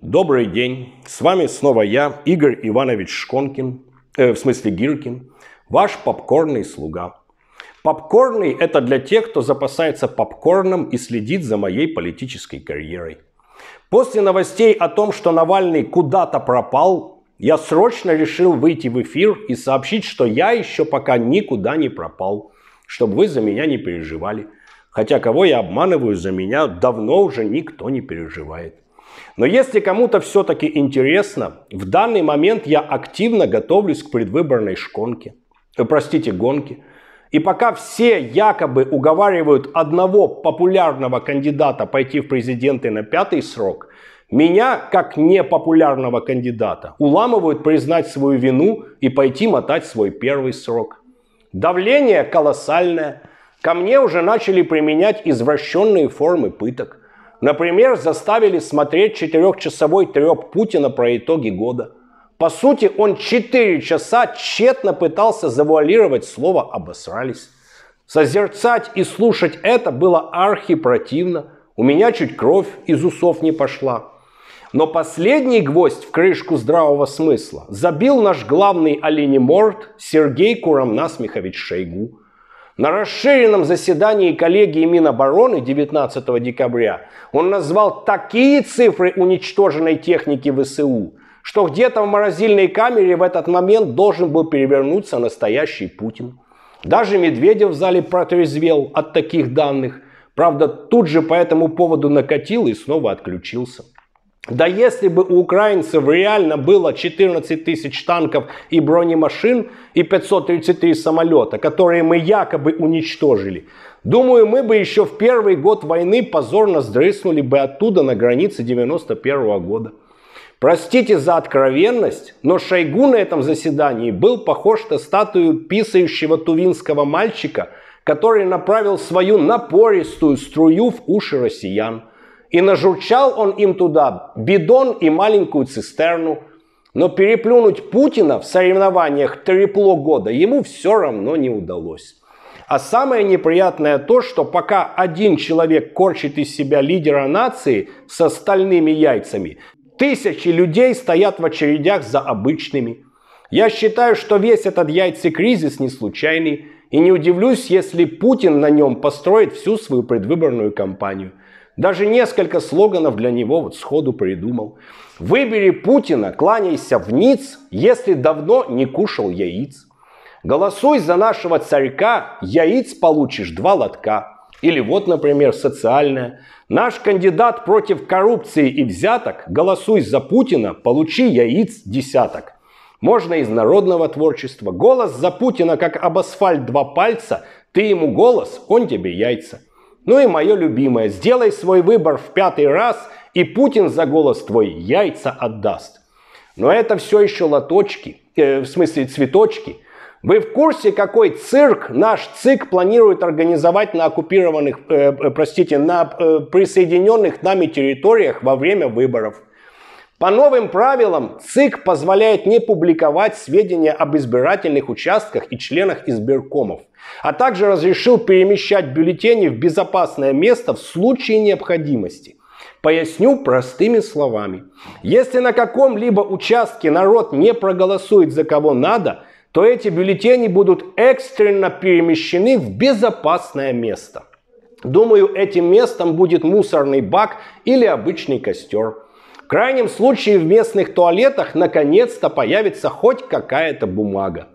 Добрый день, с вами снова я, Игорь Иванович Шконкин, э, в смысле Гиркин, ваш попкорный слуга. Попкорный – это для тех, кто запасается попкорном и следит за моей политической карьерой. После новостей о том, что Навальный куда-то пропал, я срочно решил выйти в эфир и сообщить, что я еще пока никуда не пропал, чтобы вы за меня не переживали. Хотя кого я обманываю, за меня давно уже никто не переживает. Но если кому-то все-таки интересно, в данный момент я активно готовлюсь к предвыборной шконке. Э, простите, гонке. И пока все якобы уговаривают одного популярного кандидата пойти в президенты на пятый срок, меня, как непопулярного кандидата, уламывают признать свою вину и пойти мотать свой первый срок. Давление колоссальное. Ко мне уже начали применять извращенные формы пыток – Например, заставили смотреть четырехчасовой треп Путина про итоги года. По сути, он четыре часа тщетно пытался завуалировать слово «обосрались». Созерцать и слушать это было архипротивно. У меня чуть кровь из усов не пошла. Но последний гвоздь в крышку здравого смысла забил наш главный оленеморт Сергей Курамнас Михович Шойгу – на расширенном заседании коллегии Минобороны 19 декабря он назвал такие цифры уничтоженной техники ВСУ, что где-то в морозильной камере в этот момент должен был перевернуться настоящий Путин. Даже Медведев в зале протрезвел от таких данных. Правда, тут же по этому поводу накатил и снова отключился. Да если бы у украинцев реально было 14 тысяч танков и бронемашин и 533 самолета, которые мы якобы уничтожили, думаю, мы бы еще в первый год войны позорно сдрыснули бы оттуда на границе 91 -го года. Простите за откровенность, но Шойгу на этом заседании был похож на статую писающего тувинского мальчика, который направил свою напористую струю в уши россиян. И нажурчал он им туда бидон и маленькую цистерну. Но переплюнуть Путина в соревнованиях трепло года ему все равно не удалось. А самое неприятное то, что пока один человек корчит из себя лидера нации с остальными яйцами, тысячи людей стоят в очередях за обычными. Я считаю, что весь этот яйцекризис не случайный, и не удивлюсь, если Путин на нем построит всю свою предвыборную кампанию. Даже несколько слоганов для него вот сходу придумал. «Выбери Путина, кланяйся в ниц, если давно не кушал яиц. Голосуй за нашего царька, яиц получишь два лотка». Или вот, например, социальное: Наш кандидат против коррупции и взяток, голосуй за Путина, получи яиц десяток. Можно из народного творчества. Голос за Путина, как об асфальт два пальца, ты ему голос, он тебе яйца. Ну и мое любимое, сделай свой выбор в пятый раз, и Путин за голос твой яйца отдаст. Но это все еще лоточки, э, в смысле цветочки. Вы в курсе, какой цирк наш ЦИК планирует организовать на оккупированных, э, э простите, на э, присоединенных нами территориях во время выборов? По новым правилам ЦИК позволяет не публиковать сведения об избирательных участках и членах избиркомов, а также разрешил перемещать бюллетени в безопасное место в случае необходимости. Поясню простыми словами. Если на каком-либо участке народ не проголосует за кого надо, то эти бюллетени будут экстренно перемещены в безопасное место. Думаю, этим местом будет мусорный бак или обычный костер. В крайнем случае в местных туалетах наконец-то появится хоть какая-то бумага.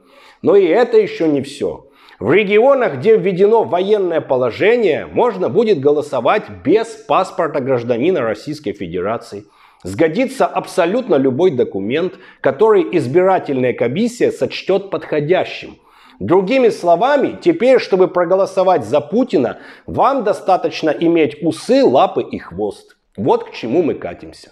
Но и это еще не все. В регионах, где введено военное положение, можно будет голосовать без паспорта гражданина Российской Федерации. Сгодится абсолютно любой документ, который избирательная комиссия сочтет подходящим. Другими словами, теперь, чтобы проголосовать за Путина, вам достаточно иметь усы, лапы и хвост. Вот к чему мы катимся.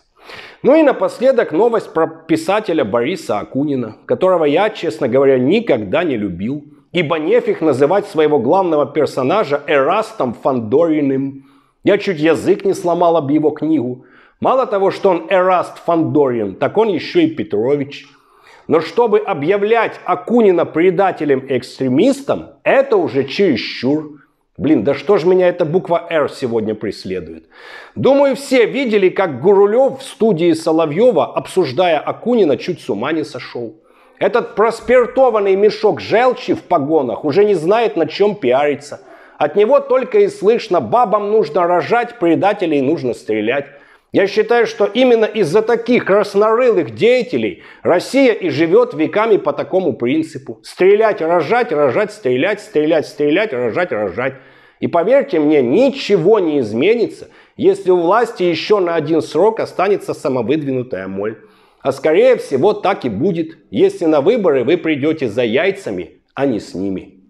Ну и напоследок новость про писателя Бориса Акунина, которого я, честно говоря, никогда не любил, ибо нефиг называть своего главного персонажа Эрастом Фандориным. Я чуть язык не сломал об его книгу. Мало того, что он Эраст Фандорин, так он еще и Петрович. Но чтобы объявлять Акунина предателем-экстремистом, это уже чересчур. Блин, да что ж меня эта буква R сегодня преследует? Думаю, все видели, как Гурулев в студии Соловьева, обсуждая Акунина, чуть с ума не сошел. Этот проспиртованный мешок желчи в погонах уже не знает, на чем пиариться. От него только и слышно, бабам нужно рожать, предателей нужно стрелять. Я считаю, что именно из-за таких краснорылых деятелей Россия и живет веками по такому принципу. Стрелять, рожать, рожать, стрелять, стрелять, стрелять, рожать, рожать. И поверьте мне, ничего не изменится, если у власти еще на один срок останется самовыдвинутая моль. А скорее всего так и будет, если на выборы вы придете за яйцами, а не с ними.